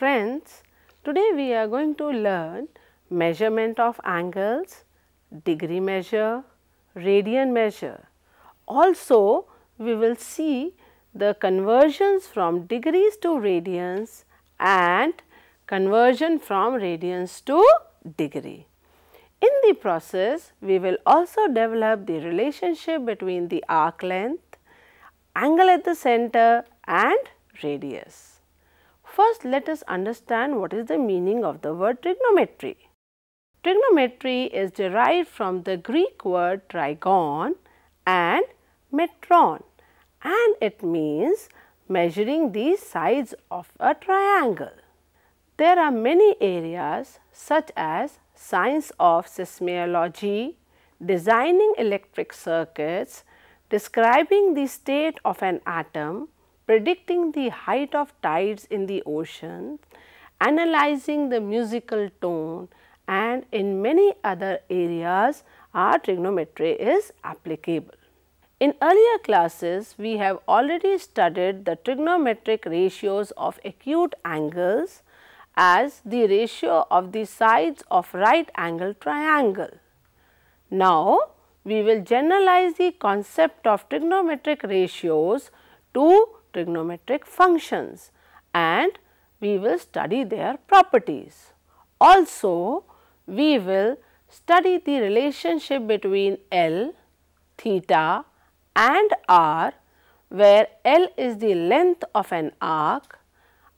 Friends, today we are going to learn measurement of angles, degree measure, radian measure. Also, we will see the conversions from degrees to radians and conversion from radians to degree. In the process, we will also develop the relationship between the arc length, angle at the center and radius. First, let us understand what is the meaning of the word trigonometry. Trigonometry is derived from the Greek word trigon and metron and it means measuring the sides of a triangle. There are many areas such as science of seismology, designing electric circuits, describing the state of an atom, predicting the height of tides in the ocean, analyzing the musical tone and in many other areas our trigonometry is applicable. In earlier classes, we have already studied the trigonometric ratios of acute angles as the ratio of the sides of right angle triangle. Now, we will generalize the concept of trigonometric ratios to trigonometric functions and we will study their properties. Also, we will study the relationship between L, theta and R where L is the length of an arc,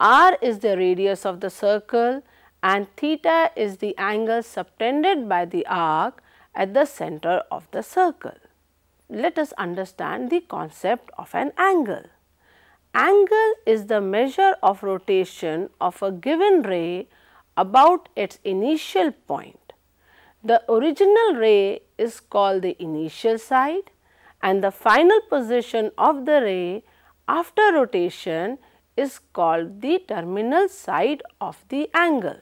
R is the radius of the circle and theta is the angle subtended by the arc at the center of the circle. Let us understand the concept of an angle. Angle is the measure of rotation of a given ray about its initial point. The original ray is called the initial side and the final position of the ray after rotation is called the terminal side of the angle.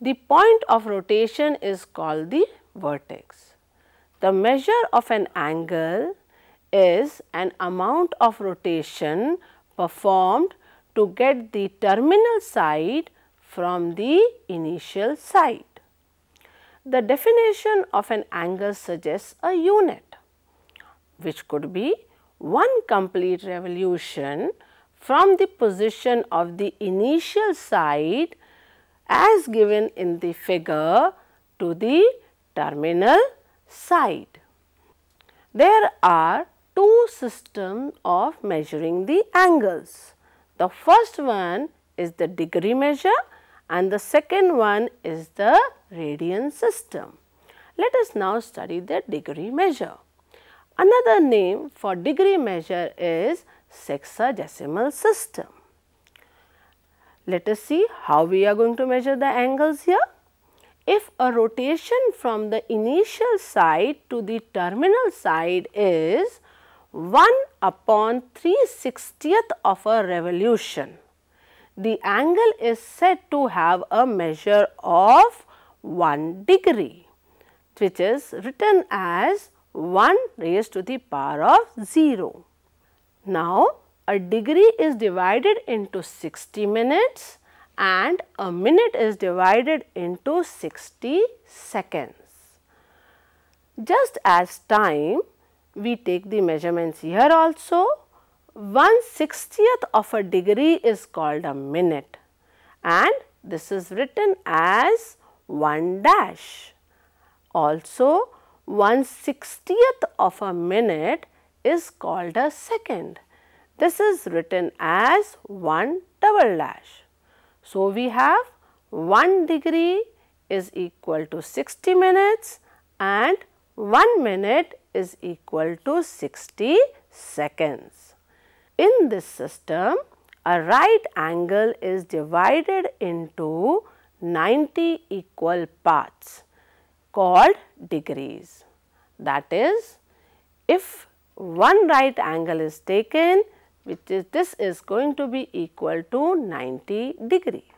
The point of rotation is called the vertex. The measure of an angle is an amount of rotation performed to get the terminal side from the initial side. The definition of an angle suggests a unit which could be one complete revolution from the position of the initial side as given in the figure to the terminal side. There are two systems of measuring the angles. The first one is the degree measure and the second one is the radian system. Let us now study the degree measure. Another name for degree measure is sexagesimal system. Let us see how we are going to measure the angles here. If a rotation from the initial side to the terminal side is 1 upon 3 sixtieth of a revolution. The angle is said to have a measure of 1 degree which is written as 1 raised to the power of 0. Now, a degree is divided into 60 minutes and a minute is divided into 60 seconds. Just as time we take the measurements here also 1 60th of a degree is called a minute and this is written as 1 dash. Also 1 60th of a minute is called a second. This is written as 1 double dash. So, we have 1 degree is equal to 60 minutes and 1 minute is equal to 60 seconds. In this system, a right angle is divided into 90 equal parts called degrees. That is, if one right angle is taken, which is this is going to be equal to 90 degree.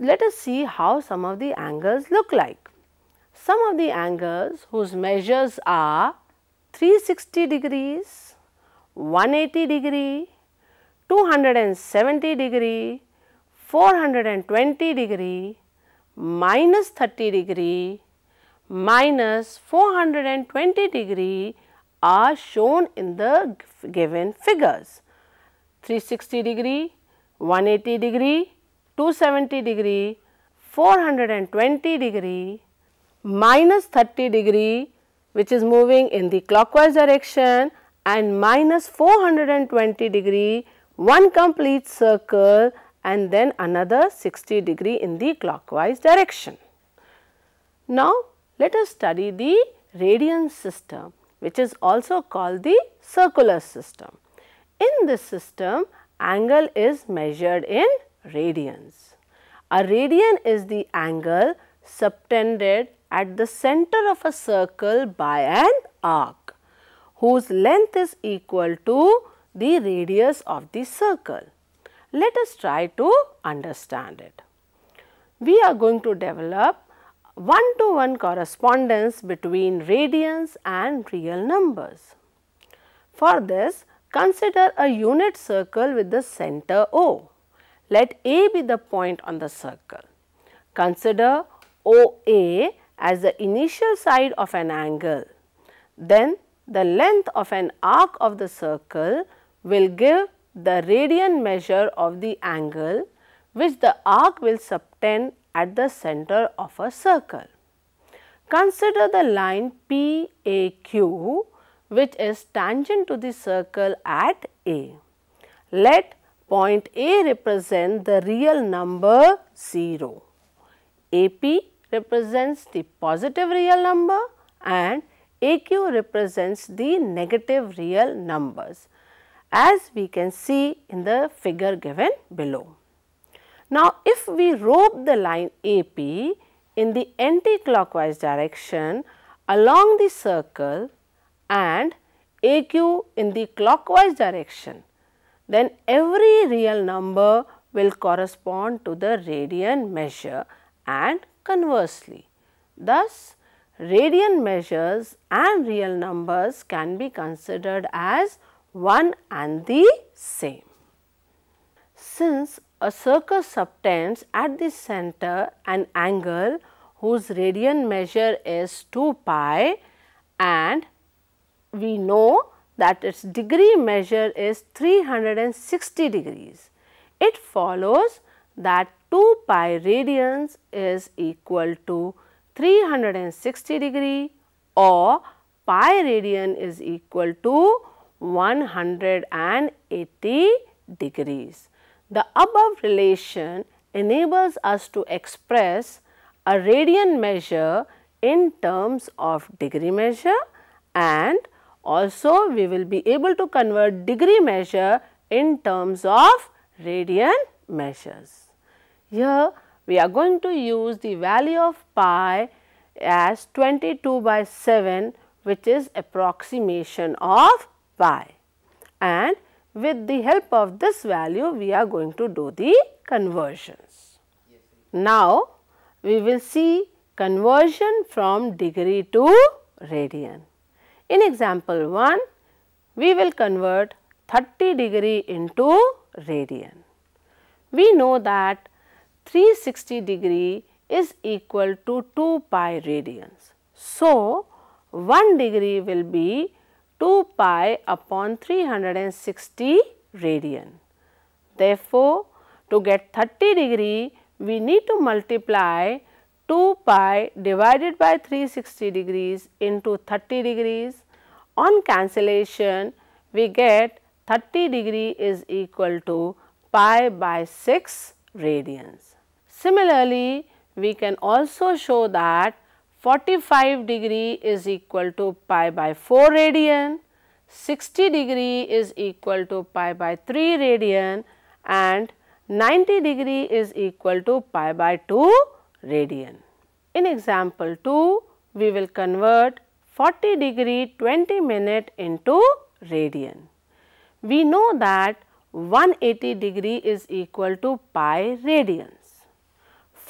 Let us see how some of the angles look like. Some of the angles whose measures are 360 degrees, 180 degree, 270 degree, 420 degree, minus 30 degree, minus 420 degree are shown in the given figures. 360 degree, 180 degree, 270 degree, 420 degree, minus 30 degree which is moving in the clockwise direction and minus 420 degree one complete circle and then another 60 degree in the clockwise direction. Now, let us study the radian system which is also called the circular system. In this system, angle is measured in radians. A radian is the angle subtended at the center of a circle by an arc whose length is equal to the radius of the circle. Let us try to understand it. We are going to develop one-to-one correspondence between radians and real numbers. For this, consider a unit circle with the center O. Let A be the point on the circle. Consider OA as the initial side of an angle, then the length of an arc of the circle will give the radian measure of the angle which the arc will subtend at the center of a circle. Consider the line PAQ which is tangent to the circle at A. Let point A represent the real number 0. AP represents the positive real number and AQ represents the negative real numbers as we can see in the figure given below. Now, if we rope the line AP in the anti-clockwise direction along the circle and AQ in the clockwise direction, then every real number will correspond to the radian measure and conversely. Thus, radian measures and real numbers can be considered as one and the same. Since a circle subtends at the center an angle whose radian measure is 2 pi and we know that its degree measure is 360 degrees. It follows that 2 pi radians is equal to 360 degree or pi radian is equal to 180 degrees. The above relation enables us to express a radian measure in terms of degree measure and also we will be able to convert degree measure in terms of radian measures. Here we are going to use the value of pi as 22 by 7 which is approximation of pi and with the help of this value we are going to do the conversions. Now we will see conversion from degree to radian. In example 1 we will convert 30 degree into radian. We know that 360 degree is equal to 2 pi radians. So, 1 degree will be 2 pi upon 360 radian. Therefore, to get 30 degree we need to multiply 2 pi divided by 360 degrees into 30 degrees. On cancellation we get 30 degree is equal to pi by 6 radians. Similarly, we can also show that 45 degree is equal to pi by 4 radian, 60 degree is equal to pi by 3 radian and 90 degree is equal to pi by 2 radian. In example 2, we will convert 40 degree 20 minute into radian. We know that 180 degree is equal to pi radian.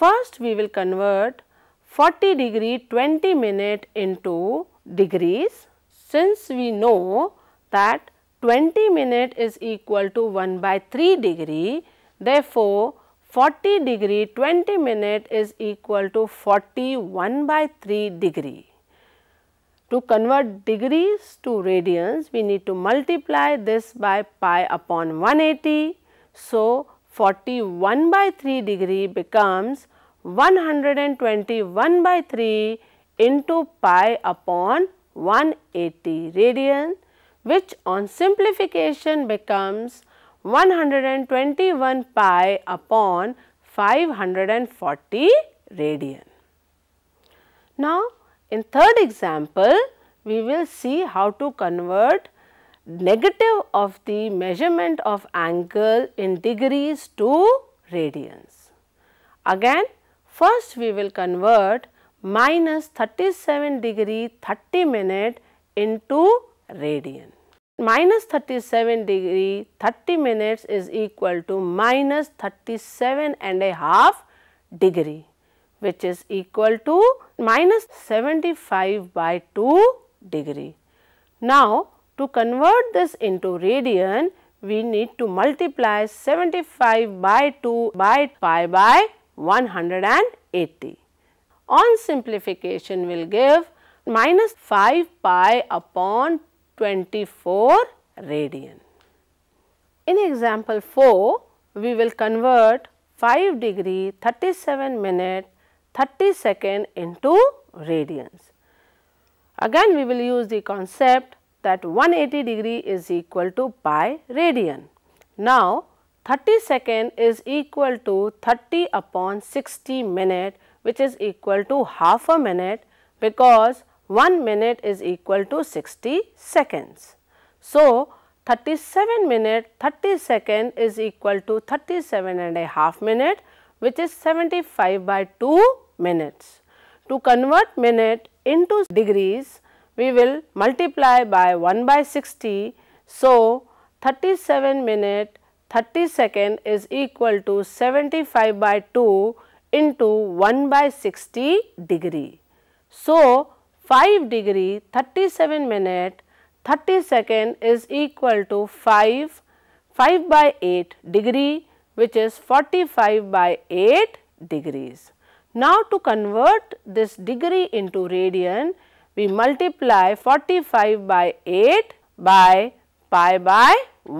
First we will convert 40 degree 20 minute into degrees since we know that 20 minute is equal to 1 by 3 degree therefore 40 degree 20 minute is equal to 41 by 3 degree. To convert degrees to radians, we need to multiply this by pi upon 180. So, 41 by 3 degree becomes 121 by 3 into pi upon 180 radian which on simplification becomes 121 pi upon 540 radian. Now, in third example, we will see how to convert negative of the measurement of angle in degrees to radians. Again first we will convert minus 37 degree 30 minute into radian. Minus 37 degree 30 minutes is equal to minus 37 and a half degree which is equal to minus 75 by 2 degree. Now, to convert this into radian, we need to multiply 75 by 2 by pi by 180. On simplification, we will give minus 5 pi upon 24 radian. In example 4, we will convert 5 degree 37 minute 30 second into radians. Again, we will use the concept that 180 degree is equal to pi radian. Now, 30 second is equal to 30 upon 60 minute which is equal to half a minute because 1 minute is equal to 60 seconds. So, 37 minute 30 second is equal to 37 and a half minute which is 75 by 2 minutes. To convert minute into degrees, we will multiply by 1 by 60. So, 37 minute 30 second is equal to 75 by 2 into 1 by 60 degree. So, 5 degree 37 minute 30 second is equal to 5 5 by 8 degree which is 45 by 8 degrees. Now, to convert this degree into radian we multiply 45 by 8 by pi by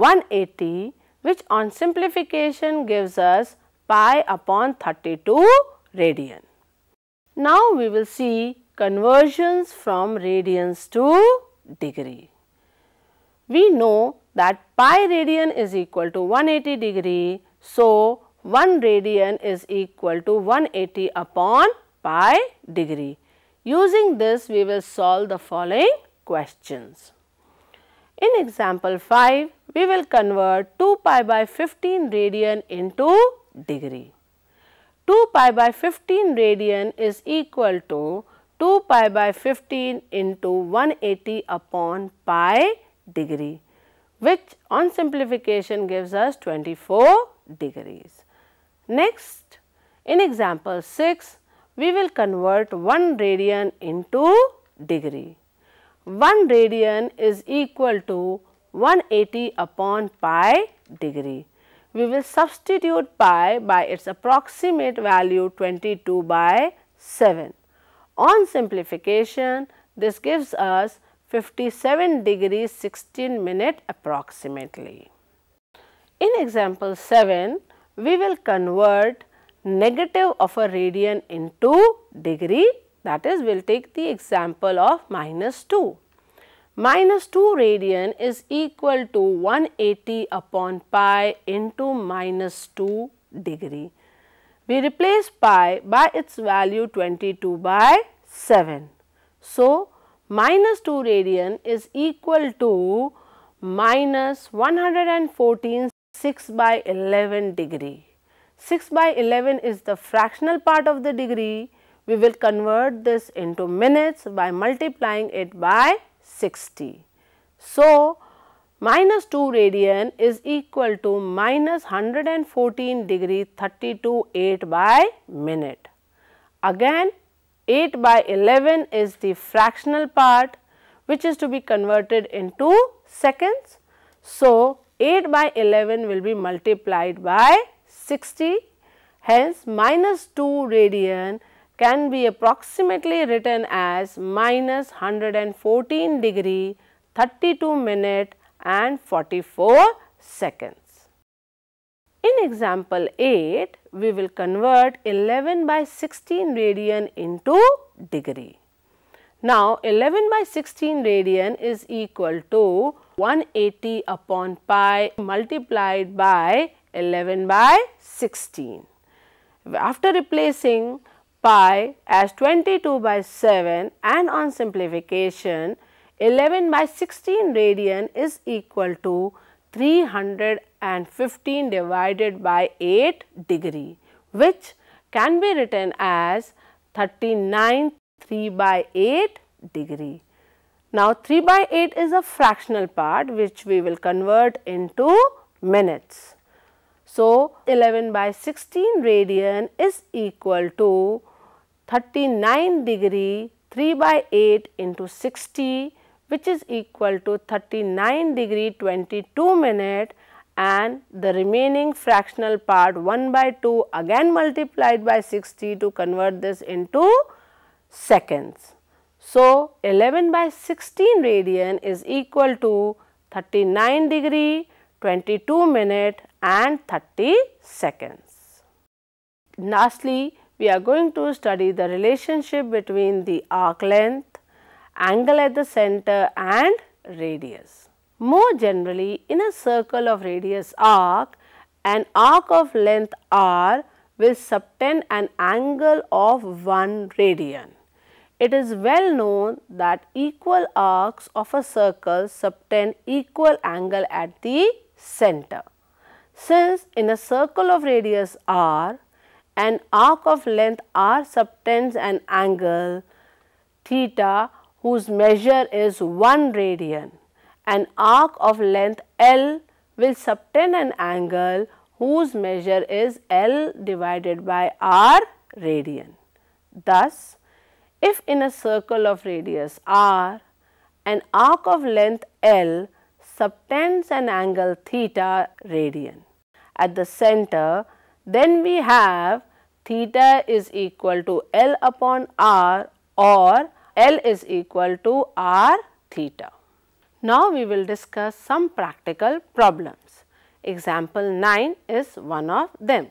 180 which on simplification gives us pi upon 32 radian. Now we will see conversions from radians to degree. We know that pi radian is equal to 180 degree. So, 1 radian is equal to 180 upon pi degree Using this, we will solve the following questions. In example 5, we will convert 2 pi by 15 radian into degree. 2 pi by 15 radian is equal to 2 pi by 15 into 180 upon pi degree which on simplification gives us 24 degrees. Next, in example 6, we will convert 1 radian into degree. 1 radian is equal to 180 upon pi degree. We will substitute pi by its approximate value 22 by 7. On simplification, this gives us 57 degrees 16 minute approximately. In example 7, we will convert negative of a radian into degree that is we will take the example of minus 2. Minus 2 radian is equal to 180 upon pi into minus 2 degree. We replace pi by its value 22 by 7. So, minus 2 radian is equal to minus 114 6 by 11 degree. 6 by 11 is the fractional part of the degree. We will convert this into minutes by multiplying it by 60. So, minus 2 radian is equal to minus 114 degree 32 8 by minute. Again 8 by 11 is the fractional part which is to be converted into seconds. So, 8 by 11 will be multiplied by 60 hence minus 2 radian can be approximately written as minus 114 degree 32 minute and 44 seconds. In example 8, we will convert 11 by 16 radian into degree. Now, 11 by 16 radian is equal to 180 upon pi multiplied by 11 by 16. After replacing pi as 22 by 7 and on simplification 11 by 16 radian is equal to 315 divided by 8 degree which can be written as 39 3 by 8 degree. Now 3 by 8 is a fractional part which we will convert into minutes. So, 11 by 16 radian is equal to 39 degree 3 by 8 into 60 which is equal to 39 degree 22 minute and the remaining fractional part 1 by 2 again multiplied by 60 to convert this into seconds. So, 11 by 16 radian is equal to 39 degree 22 minutes and 30 seconds. Lastly, we are going to study the relationship between the arc length, angle at the center and radius. More generally, in a circle of radius arc, an arc of length r will subtend an angle of 1 radian. It is well known that equal arcs of a circle subtend equal angle at the center. Since in a circle of radius r, an arc of length r subtends an angle theta whose measure is 1 radian. An arc of length L will subtend an angle whose measure is L divided by r radian. Thus, if in a circle of radius r, an arc of length L subtends an angle theta radian at the center. Then we have theta is equal to L upon R or L is equal to R theta. Now, we will discuss some practical problems. Example 9 is one of them.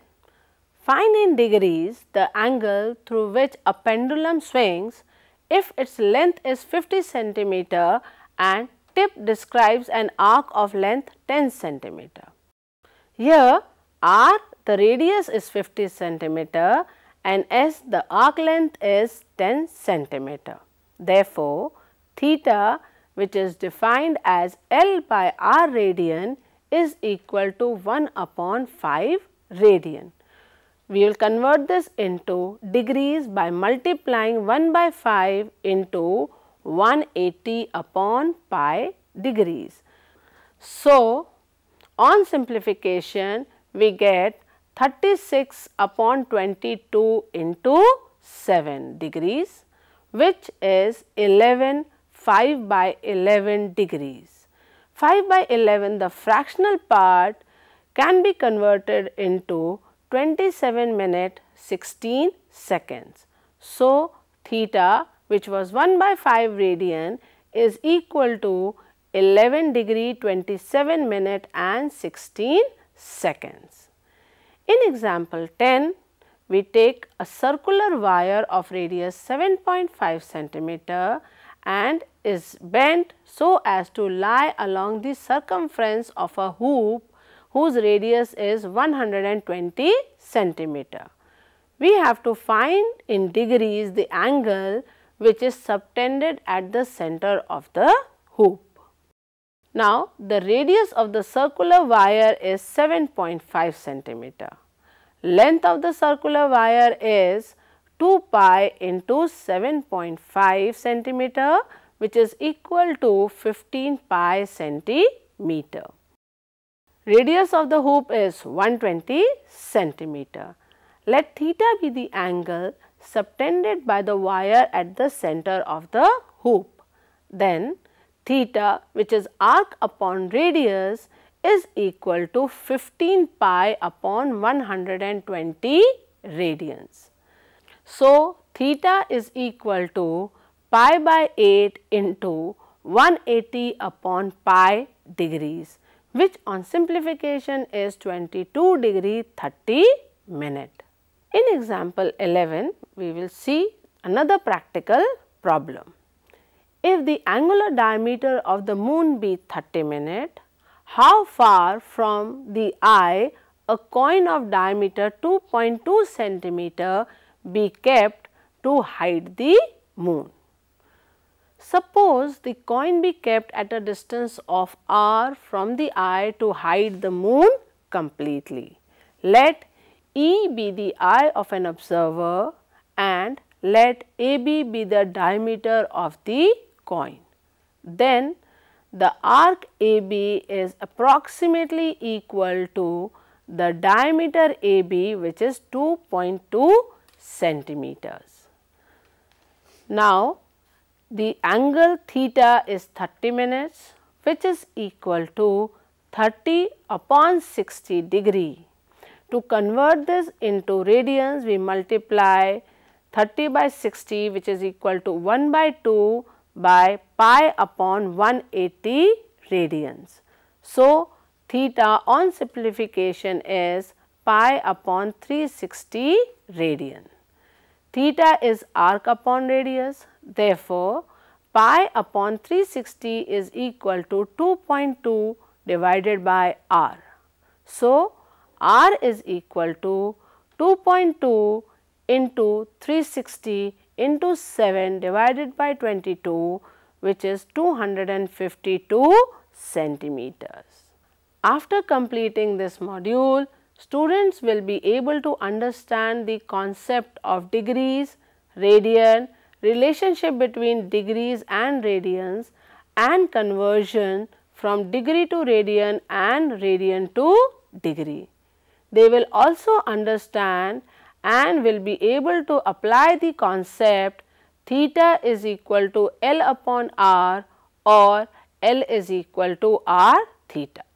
Find in degrees the angle through which a pendulum swings if its length is 50 centimeter and tip describes an arc of length 10 centimeter. Here r the radius is 50 centimeter and s the arc length is 10 centimeter. Therefore, theta which is defined as L by r radian is equal to 1 upon 5 radian. We will convert this into degrees by multiplying 1 by 5 into 180 upon pi degrees. So, on simplification we get 36 upon 22 into 7 degrees which is 11 5 by 11 degrees. 5 by 11 the fractional part can be converted into 27 minute 16 seconds. So, theta which was 1 by 5 radian is equal to 11 degree 27 minute and 16 seconds. In example 10, we take a circular wire of radius 7.5 centimeter and is bent so as to lie along the circumference of a hoop whose radius is 120 centimeter. We have to find in degrees the angle which is subtended at the center of the hoop. Now, the radius of the circular wire is 7.5 centimeter. Length of the circular wire is 2 pi into 7.5 centimeter which is equal to 15 pi centimeter. Radius of the hoop is 120 centimeter. Let theta be the angle subtended by the wire at the center of the hoop. Then theta which is arc upon radius is equal to 15 pi upon 120 radians. So, theta is equal to pi by 8 into 180 upon pi degrees which on simplification is 22 degree 30 minute. In example 11, we will see another practical problem. If the angular diameter of the moon be 30 minute, how far from the eye a coin of diameter 2.2 centimeter be kept to hide the moon? Suppose the coin be kept at a distance of r from the eye to hide the moon completely. Let E be the eye of an observer and let AB be the diameter of the coin. Then the arc AB is approximately equal to the diameter AB which is 2.2 centimeters. Now, the angle theta is 30 minutes which is equal to 30 upon 60 degree to convert this into radians, we multiply 30 by 60 which is equal to 1 by 2 by pi upon 180 radians. So, theta on simplification is pi upon 360 radian. Theta is arc upon radius. Therefore, pi upon 360 is equal to 2.2 divided by r. So, R is equal to 2.2 into 360 into 7 divided by 22 which is 252 centimeters. After completing this module, students will be able to understand the concept of degrees, radian, relationship between degrees and radians and conversion from degree to radian and radian to degree they will also understand and will be able to apply the concept theta is equal to L upon R or L is equal to R theta.